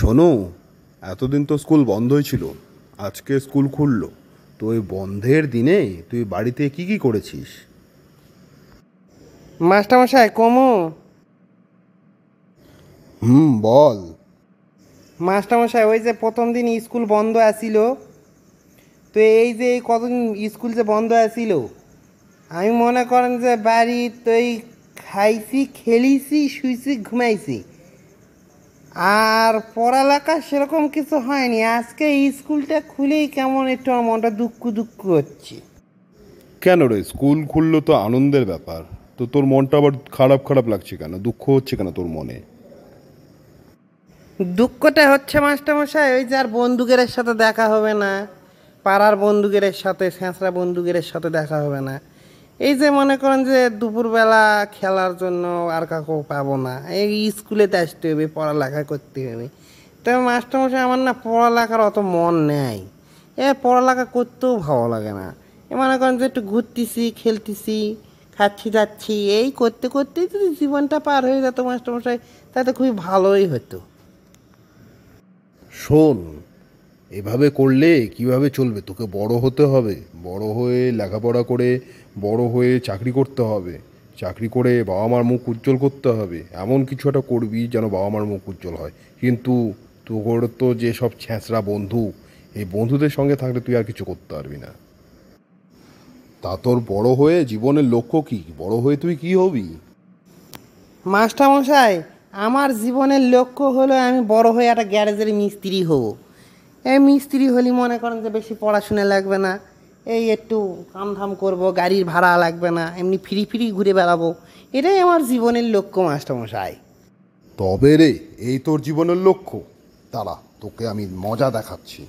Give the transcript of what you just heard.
শোনো এতদিন তো স্কুল বন্ধই ছিল আজকে স্কুল খুলল তো ওই বন্ধের দিনে তুই বাড়িতে কি কি করেছিস মাস্টারমশাই কমু হুম বল মাস্টারমশাই ওই যে প্রথম দিন স্কুল বন্ধ আসিল তো এই যে এই কতদিন স্কুল যে বন্ধ আসিল আমি মনে করেন যে বাড়ি তুই খাইছি খেলিছি শুইছি ঘুমাইছি আর পড়ালেখা সেরকম কিছু হয়নি আজকে স্কুলটা খুলেই কেমন একটু আমার মনটা দুঃখ দুঃখ হচ্ছে কেন রে স্কুল খুললো তো আনন্দের ব্যাপার তো তোর মনটা আবার খারাপ খারাপ লাগছে কেন দুঃখ হচ্ছে কেন তোর মনে দুঃখটা হচ্ছে মাস্টারমশাই ওই যে আর বন্ধুদের সাথে দেখা হবে না পাড়ার বন্ধুদের সাথে স্যাঁচড়া বন্ধুদের সাথে দেখা হবে না এই যে মনে করেন যে দুপুরবেলা খেলার জন্য আর কাকু পাবো না এই স্কুলেতে আসতে হবে পড়ালেখা করতে হবে তবে মাস্টারমশাই আমার না পড়ালেখার অত মন নেই এ পড়ালেখা করতেও ভালো লাগে না এ মনে করেন যে একটু ঘুরতেছি খেলতেছি খাচ্ছি যাচ্ছি এই করতে করতেই যদি জীবনটা পার হয়ে যেত মাস্টারমশাই তাতে খুবই ভালোই হতো শোন এভাবে করলে কিভাবে চলবে তোকে বড় হতে হবে বড় হয়ে লেখাপড়া করে বড় হয়ে চাকরি করতে হবে চাকরি করে বাবা মার মুখ উজ্জ্বল করতে হবে এমন কিছু একটা করবি যেন বাবা মার মুখ উজ্জ্বল হয় কিন্তু তোর তো যেসব ছ্যাঁচড়া বন্ধু এই বন্ধুদের সঙ্গে থাকলে তুই আর কিছু করতে পারবি না তা তোর বড় হয়ে জীবনের লক্ষ্য কি বড় হয়ে তুই কি হবি মাস্টারমশাই আমার জীবনের লক্ষ্য হলো আমি বড় হয়ে একটা গ্যারেজের মিস্ত্রি হবো এই মিস্ত্রি হলি মনে করেন যে বেশি পড়াশোনা লাগবে না এই একটু কামধাম করব গাড়ির ভাড়া লাগবে না এমনি ফ্রি ফ্রি ঘুরে বেড়াবো এটাই আমার জীবনের লক্ষ্য মাস্টারমশাই তবে রে এই তোর জীবনের লক্ষ্য তারা তোকে আমি মজা দেখাচ্ছি